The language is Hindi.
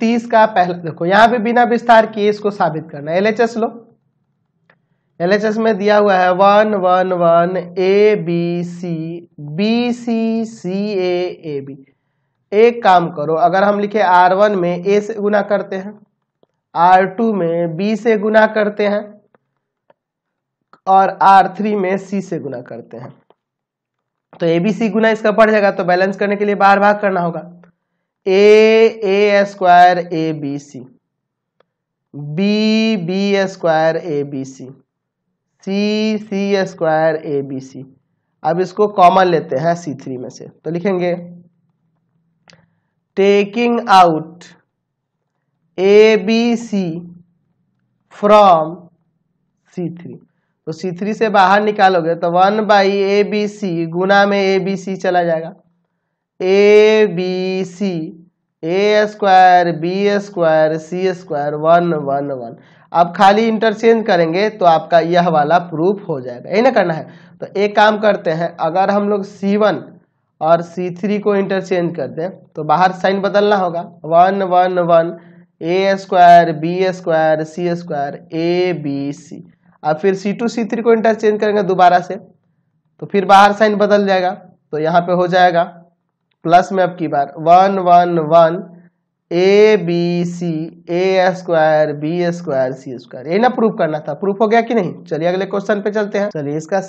तीस का पहला देखो यहां पे बिना विस्तार किए इसको साबित करना एलएचएस लो एलएचएस में दिया हुआ है one one one A B C B C C A A B एक काम करो अगर हम लिखे आर वन में ए से गुना करते हैं आर टू में बी से गुना करते हैं और आर थ्री में सी से गुना करते हैं तो ए बी सी गुना इसका पड़ जाएगा तो बैलेंस करने के लिए बार भाग करना होगा A A square A B C B B square A B C C C square A B C अब इसको कॉमन लेते हैं सी थ्री में से तो लिखेंगे taking out A B C from C three तो सी थ्री से बाहर निकालोगे तो one by A B C गुना में ए बी सी चला जाएगा A B C A square B square C square one one one अब खाली इंटरचेंज करेंगे तो आपका यह वाला प्रूफ हो जाएगा यही ना करना है तो एक काम करते हैं अगर हम लोग सी वन और सी थ्री को इंटरचेंज कर दें तो बाहर साइन बदलना होगा one one one A square B square C square A B C अब फिर सी टू सी थ्री को इंटरचेंज करेंगे दोबारा से तो फिर बाहर साइन बदल जाएगा तो यहाँ पे हो जाएगा प्लस में अब की बार one one one A B C A square B square C square ये ना प्रूफ करना था प्रूफ हो गया कि नहीं चलिए अगले क्वेश्चन पे चलते हैं चलिए इसका